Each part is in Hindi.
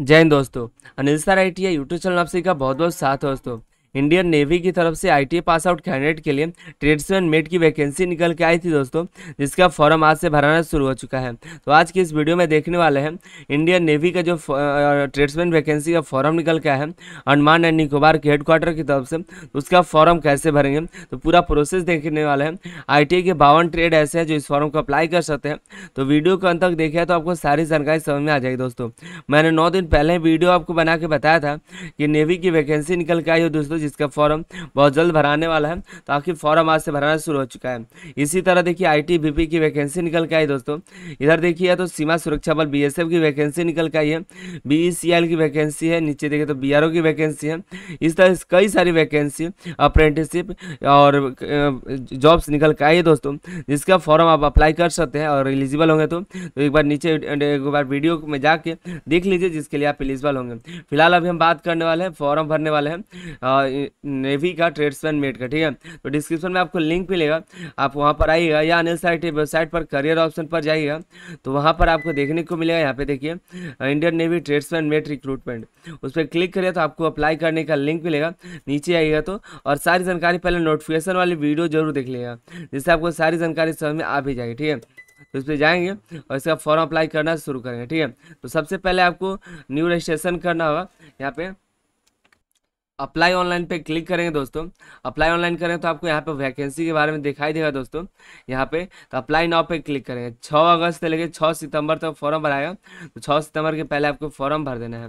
जय हिंद दोस्तों Anil sir I T YouTube channel आप सभी का बहुत बहुत साथ दोस्तों इंडियन नेवी की तरफ से आई पास आउट कैंडिडेट के लिए ट्रेड्समैन मेड की वैकेंसी निकल के आई थी दोस्तों जिसका फॉर्म आज से भराना शुरू हो चुका है तो आज की इस वीडियो में देखने वाले हैं इंडियन नेवी का जो ट्रेड्समैन वैकेंसी का फॉर्म निकल के आया है अंडमान एंड निकोबार के हेडक्वार्टर की तरफ से तो उसका फॉर्म कैसे भरेंगे तो पूरा प्रोसेस देखने वाले हैं आई के बावन ट्रेड ऐसे हैं जो इस फॉर्म को अप्लाई कर सकते हैं तो वीडियो को अंत तक देखे तो आपको सारी जानकारी समझ में आ जाएगी दोस्तों मैंने नौ दिन पहले वीडियो आपको बना के बताया था कि नेवी की वैकेंसी निकल के आई हो दोस्तों कुछ इसका फॉर्म बहुत जल्द भराने वाला है तो आखिर फॉर्म आज से भराना शुरू हो चुका है इसी तरह देखिए आई टी की वैकेंसी निकल के आई दोस्तों इधर देखिए तो सीमा सुरक्षा बल बी की वैकेंसी निकल के आई है बी e की वैकेंसी है नीचे देखिए तो बी की वैकेंसी है इस तरह कई सारी वैकेंसी अप्रेंटिसिप और जॉब्स निकल के आई है दोस्तों जिसका फॉर्म आप अप्लाई कर सकते हैं और एलिजिबल होंगे तो।, तो एक बार नीचे एक बार वीडियो में जाके देख लीजिए जिसके लिए आप एलिजिबल होंगे फिलहाल अभी हम बात करने वाले हैं फॉर्म भरने वाले हैं नेवी का ट्रेड्समैन मेट का ठीक है तो डिस्क्रिप्शन में आपको लिंक मिलेगा आप वहाँ पर आइएगा या अनिल साइट वेबसाइट पर करियर ऑप्शन पर जाइएगा तो वहाँ पर आपको देखने को मिलेगा यहाँ पे देखिए Indian Navy tradesman mate recruitment उस पर क्लिक करिए तो आपको अप्लाई करने का लिंक मिलेगा नीचे आइएगा तो और सारी जानकारी पहले नोटिफिकेशन वाली वीडियो जरूर देख लेगा जिससे आपको सारी जानकारी समझ में आ भी जाएगी ठीक है तो इस पर जाएंगे और इसका फॉर्म अप्लाई करना शुरू करेंगे ठीक है तो सबसे पहले आपको न्यू रजिस्ट्रेशन करना होगा यहाँ पे अप्लाई ऑनलाइन पे क्लिक करेंगे दोस्तों अप्लाई ऑनलाइन करें तो आपको यहाँ पे वैकेंसी के बारे में दिखाई देगा दोस्तों यहाँ पे तो अप्लाई नाउ पे क्लिक करेंगे छः अगस्त से लेकर छः सितंबर तक तो फॉर्म भराएगा तो छः सितंबर के पहले आपको फॉर्म भर देना है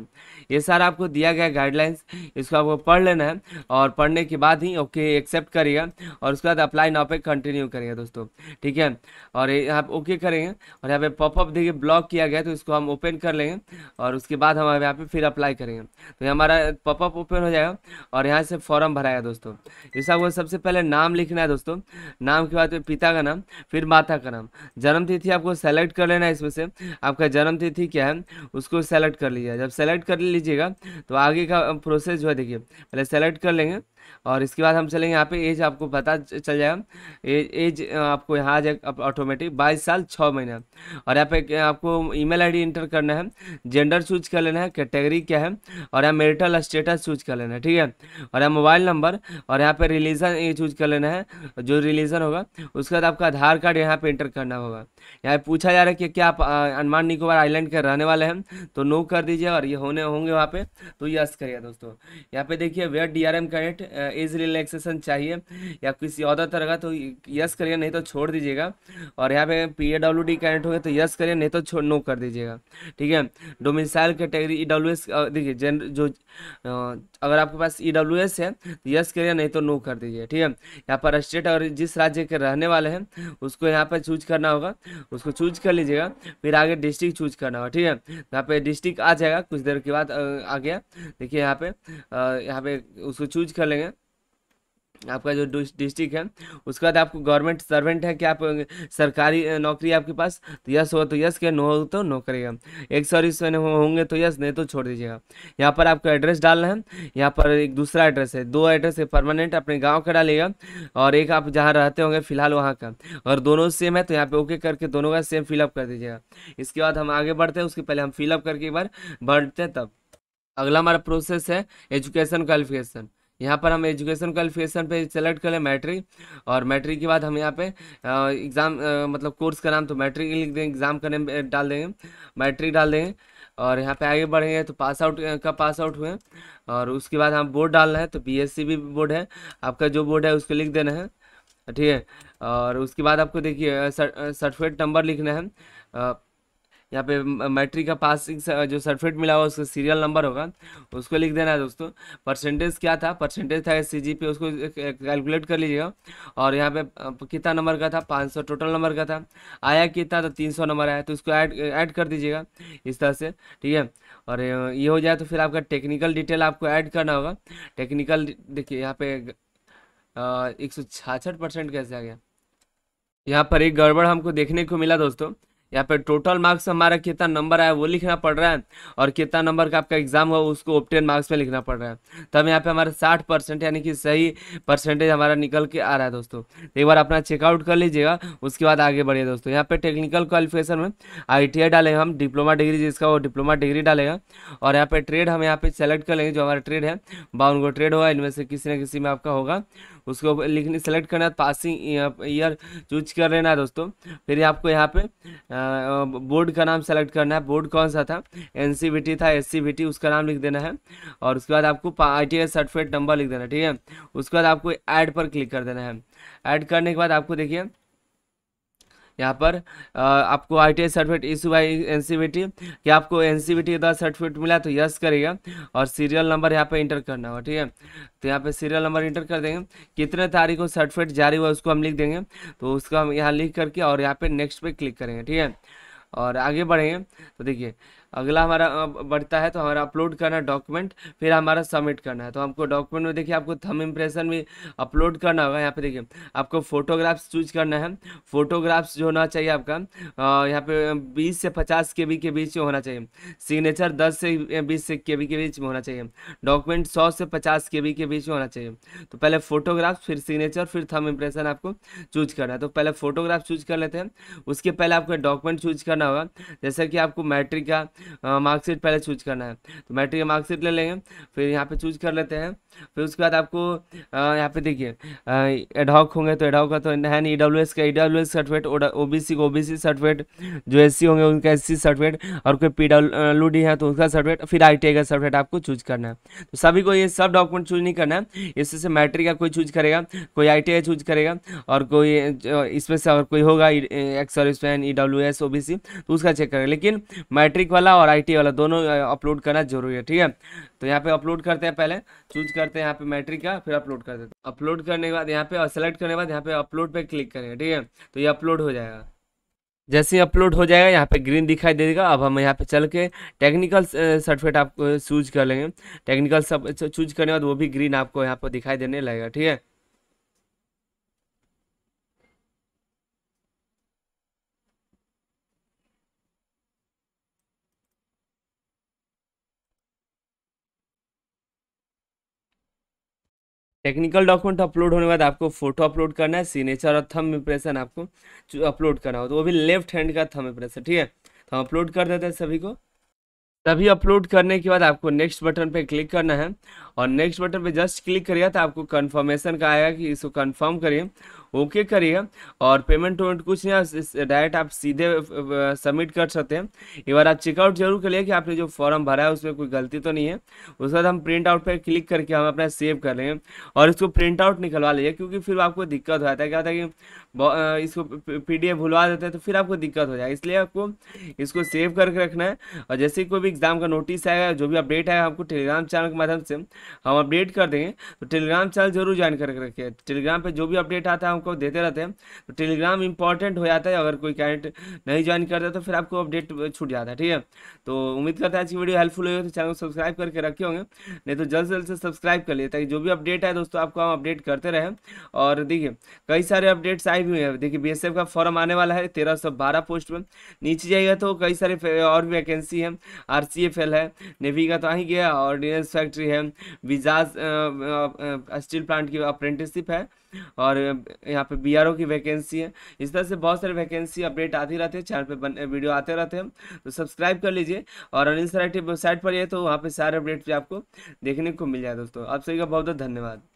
ये सारा आपको दिया गया गाइडलाइंस इसको आपको पढ़ लेना है और पढ़ने के बाद ही ओके एक्सेप्ट करिएगा और उसके बाद अप्लाई नाव पे कंटिन्यू करेंगे दोस्तों ठीक है और यहाँ ओके करेंगे और यहाँ पे पॉपअप देखिए ब्लॉक किया गया तो इसको हम ओपन कर लेंगे और उसके बाद हम यहाँ पे फिर अप्लाई करेंगे तो हमारा पॉपअप ओपन हो जाएगा और यहाँ से फॉर्म भराया दोस्तों जैसा वो सबसे पहले नाम लिखना है दोस्तों नाम के बाद फिर पिता का नाम फिर माता का नाम जन्मतिथि आपको सेलेक्ट कर लेना है इसमें से आपका जन्मतिथि क्या है उसको सेलेक्ट कर लीजिए जब सेलेक्ट कर लीजिएगा तो आगे का प्रोसेस जो है देखिए पहले सेलेक्ट कर लेंगे और इसके बाद हम चलेंगे यहाँ पे एज आपको पता चल जाएगा एज एज आपको यहाँ आ जाएगा ऑटोमेटिक बाईस साल छः महीना और यहाँ पे आपको ईमेल आईडी इंटर करना है जेंडर चूज कर लेना है कैटेगरी क्या है और यहाँ मेरिटल स्टेटस चूज कर लेना है ठीक है और यहाँ मोबाइल नंबर और यहाँ पर रिलीजन ये चूज कर लेना है जो रिलीजन होगा उसके बाद आपका आधार कार्ड यहाँ पर इंटर करना होगा यहाँ पूछा जा रहा है कि क्या आप अंडमान निकोबार आइलैंड के रहने वाले हैं तो नो कर दीजिए और ये होने होंगे वहाँ पर तो यस करिए दोस्तों यहाँ पे देखिए where D R M connect age relaxation चाहिए या किसी और तरह का तो यस करिए नहीं तो छोड़ दीजिएगा और यहाँ पे P A W D candidate गया तो यस करिए नहीं तो छोड़ नो कर दीजिएगा ठीक है domicile category E W S देखिए जन जो अगर आपके पास ई डब्ल्यू एस है तो यस करिए नहीं तो नो कर दीजिए ठीक है यहाँ पर स्टेट और जिस राज्य के रहने वाले हैं उसको यहाँ पर चूज करना होगा उसको चूज कर लीजिएगा फिर आगे डिस्ट्रिक्ट चूज करना होगा ठीक है यहाँ पे डिस्ट्रिक्ट आ जाएगा कुछ देर के बाद आ गया देखिए यहाँ पे यहाँ पे उसको चूज कर लेंगे आपका जो डिस्ट्रिक्ट है उसके बाद आपको गवर्नमेंट सर्वेंट है कि आप सरकारी नौकरी आपके पास तो यस हो तो यस के नो हो तो नो करेगा एक सौ इसमें होंगे तो यस नहीं तो छोड़ दीजिएगा यहाँ पर आपको एड्रेस डालना है यहाँ पर एक दूसरा एड्रेस है दो एड्रेस है परमानेंट अपने गाँव का डालेगा और एक आप जहाँ रहते होंगे फिलहाल वहाँ का और दोनों सेम है तो यहाँ पर ओके करके दोनों का सेम फिलअप कर दीजिएगा इसके बाद हम आगे बढ़ते हैं उसके पहले हम फिलअप करके एक बार बढ़ते हैं तब अगला हमारा प्रोसेस है एजुकेशन क्वालिफिकेशन यहाँ पर हम एजुकेशन क्वालिफिकेशन पे सेलेक्ट करें मैट्रिक और मैट्रिक के बाद हम यहाँ पे एग्ज़ाम मतलब कोर्स का नाम तो मैट्रिक लिख देंगे एग्ज़ाम का नेम डाल देंगे मैट्रिक डाल देंगे और यहाँ पे आगे बढ़ेंगे तो पास आउट का पास आउट हुए और उसके बाद हम बोर्ड डालना है तो सी भी बोर्ड है आपका जो बोर्ड है उसको लिख देना है ठीक है और उसके बाद आपको देखिए सर्टिफिकेट नंबर लिखना है यहाँ पे मैट्रिक का पासिंग जो सर्टिफिकेट मिला हुआ उसका सीरियल नंबर होगा उसको लिख देना है दोस्तों परसेंटेज क्या था परसेंटेज था सी जी उसको कैलकुलेट कर लीजिएगा और यहाँ पे कितना नंबर का था पाँच सौ टोटल नंबर का था आया कितना तो तीन सौ नंबर आया तो उसको ऐड ऐड कर दीजिएगा इस तरह से ठीक है और ये हो जाए तो फिर आपका टेक्निकल डिटेल आपको ऐड करना होगा टेक्निकल देखिए यहाँ पे एक सौ छाछठ परसेंट कैसे आ गया यहाँ पर एक गड़बड़ हमको देखने को मिला दोस्तों यहाँ पे टोटल मार्क्स हमारा कितना नंबर आया वो लिखना पड़ रहा है और कितना नंबर का आपका एग्जाम हुआ उसको ऑप्टेन मार्क्स में लिखना पड़ रहा है तब तो यहाँ पे हमारा साठ परसेंट यानी कि सही परसेंटेज हमारा निकल के आ रहा है दोस्तों तो एक बार अपना चेकआउट कर लीजिएगा उसके बाद आगे बढ़िए दोस्तों यहाँ पे टेक्निकल क्वालिफिकेशन में आई डालेंगे हम डिप्लोमा डिग्री जिसका वो डिप्लोमा डिग्री डालेगा और यहाँ पे ट्रेड हम यहाँ पे सेलेक्ट कर लेंगे जो हमारा ट्रेड है बाउन गो ट्रेड होगा इनमें से किसी न किसी में आपका होगा उसको ऊपर लिखने सेलेक्ट करना है पासिंग ईयर चूज कर लेना है दोस्तों फिर आपको यहाँ पे बोर्ड का नाम सेलेक्ट करना है बोर्ड कौन सा था एन था एस उसका नाम लिख देना है और उसके बाद आपको आई टी सर्टिफिकेट नंबर लिख देना है ठीक है उसके बाद आपको ऐड पर क्लिक कर देना है ऐड करने के बाद आपको देखिए यहाँ पर आपको I T I certificate issue by N C B T कि आपको एन सी बी के द्वारा सर्टिफिकेट मिला तो यस करेगा और सीरियल नंबर यहाँ पर इंटर करना होगा ठीक है तो यहाँ पे सीरियल नंबर इंटर कर देंगे कितने तारीख को सर्टिफिकेट जारी हुआ उसको हम लिख देंगे तो उसको हम यहाँ लिख करके और यहाँ पे नेक्स्ट पे क्लिक करेंगे ठीक है और आगे बढ़ेंगे तो देखिए अगला हमारा बढ़ता है तो हमारा अपलोड करना है डॉक्यूमेंट फिर हमारा सबमिट करना है तो हमको डॉक्यूमेंट में देखिए आपको थम इम्प्रेशन भी अपलोड करना होगा यहाँ पे देखिए आपको फोटोग्राफ्स चूज करना है फोटोग्राफ्स जो होना चाहिए आपका यहाँ पे बीस से पचास के बी के बीच में होना चाहिए सिग्नेचर दस से बीस से के बी के बीच में होना चाहिए डॉक्यूमेंट सौ से पचास के के बीच में होना चाहिए तो पहले फोटोग्राफ्स फिर सिग्नेचर फिर थम इम्प्रेशन आपको चूज करना है तो पहले फोटोग्राफ चूज कर लेते हैं उसके पहले आपको डॉक्यूमेंट चूज करना होगा जैसे कि आपको मैट्रिक का मार्कशीट पहले चूज करना है तो मैट्रिक का मार्कशीट ले लेंगे फिर यहाँ पे चूज कर लेते हैं फिर उसके बाद आपको यहाँ पे देखिए एडहॉक होंगे तो एडहॉक का तो है ई डब्ल्यू एस का E W S certificate O B C का ओ बी सी सर्टिफिकेट जो एस सी होंगे उनका एस सी सर्टिफिकेट और कोई पी डब्ल्यू डी है तो उसका सर्टिफिकेट फिर आई टी आई का सर्टिफिकेट आपको चूज करना है तो सभी को ये सब डॉक्यूमेंट चूज नहीं करना है इससे मैट्रिक का कोई चूज करेगा कोई आई टी आई चूज करेगा और कोई इसमें से अगर कोई होगा ex service man E W S O B C तो उसका चेक करेगा लेकिन मैट्रिक वाला वाला और आईटी वाला दोनों अपलोड करना जरूरी है ठीक है तो यहाँ पे अपलोड करते हैं पहले चूज करते हैं यहाँ पे मैट्रिक का फिर अपलोड करते हैं अपलोड करने के बाद यहाँ पे सेलेक्ट करने के बाद यहाँ पे अपलोड पे क्लिक करेंगे ठीक है तो ये अपलोड हो जाएगा जैसे ही अपलोड हो जाएगा यहाँ पे ग्रीन दिखाई देगा अब हम यहाँ पे चल के टेक्निकल सर्टिफिकेट आप चूज कर लेंगे टेक्निकल सब चूज करने के बाद वो भी ग्रीन आपको यहाँ पर दिखाई देने लगेगा ठीक है टेक्निकल डॉक्यूमेंट अपलोड होने के बाद आपको फोटो अपलोड करना है सिग्नेचर और थम इम्प्रेशन आपको अपलोड करना हो तो वो भी लेफ्ट हैंड का थम इम्प्रेशन ठीक है तो हम अपलोड कर देते हैं सभी को तभी अपलोड करने के बाद आपको नेक्स्ट बटन पे क्लिक करना है और नेक्स्ट बटन पे जस्ट क्लिक करिएगा तो आपको कन्फर्मेशन का आएगा कि इसको कन्फर्म करिए ओके करिए और पेमेंट वेमेंट कुछ नहीं डायरेक्ट आप सीधे सबमिट कर सकते हैं एक बार आप चेकआउट जरूर करिए कि आपने जो फॉर्म भरा है उसमें कोई गलती तो नहीं है उसके बाद हम प्रिंट आउट पर क्लिक करके हम अपना सेव कर लेंगे और इसको प्रिंट आउट निकलवा लीजिए क्योंकि फिर आपको दिक्कत हो जाता है क्या होता है कि इसको पी भुलवा देते हैं तो फिर आपको दिक्कत हो जाएगी इसलिए आपको इसको सेव करके रखना है और जैसे कोई भी एग्जाम का नोटिस आएगा जो भी अपडेट आएगा आपको टेलीग्राम चैनल के माध्यम से हम अपडेट कर देंगे तो टेलीग्राम चैनल जरूर ज्वाइन करके रखिए टेलीग्राम पर जो भी अपडेट आता है को देते रहते हैं तो टेलीग्राम इंपॉर्टेंट हो जाता है अगर कोई कैंडिडेट नहीं ज्वाइन करता तो फिर आपको अपडेट छूट जाता है ठीक है तो उम्मीद करता है आज की वीडियो हेल्पफुल होगी तो चैनल को सब्सक्राइब करके रखे होंगे नहीं तो जल्द से जल्द से सब्सक्राइब कर लिए ताकि जो भी अपडेट है दोस्तों आपको हम अपडेट करते रहें और देखिए कई सारे अपडेट्स आए हुए हैं देखिए बी का फॉर्म आने वाला है तेरह पोस्ट में नीचे जाइएगा तो कई सारे और वैकेंसी है आर है नेवी का तो आ ही गया और डिनेस फैक्ट्री है विजाज स्टील प्लांट की अप्रेंटिसशिप है और यहाँ पे बी की वैकेंसी है इस तरह से बहुत सारे वैकेंसी अपडेट आती रहते हैं चैनल पर वीडियो आते रहते हैं तो सब्सक्राइब कर लीजिए और अनिल सराइटी वेबसाइट पर ये तो वहाँ पर सारे अपडेट भी आपको देखने को मिल जाए दोस्तों आप सभी का बहुत बहुत धन्यवाद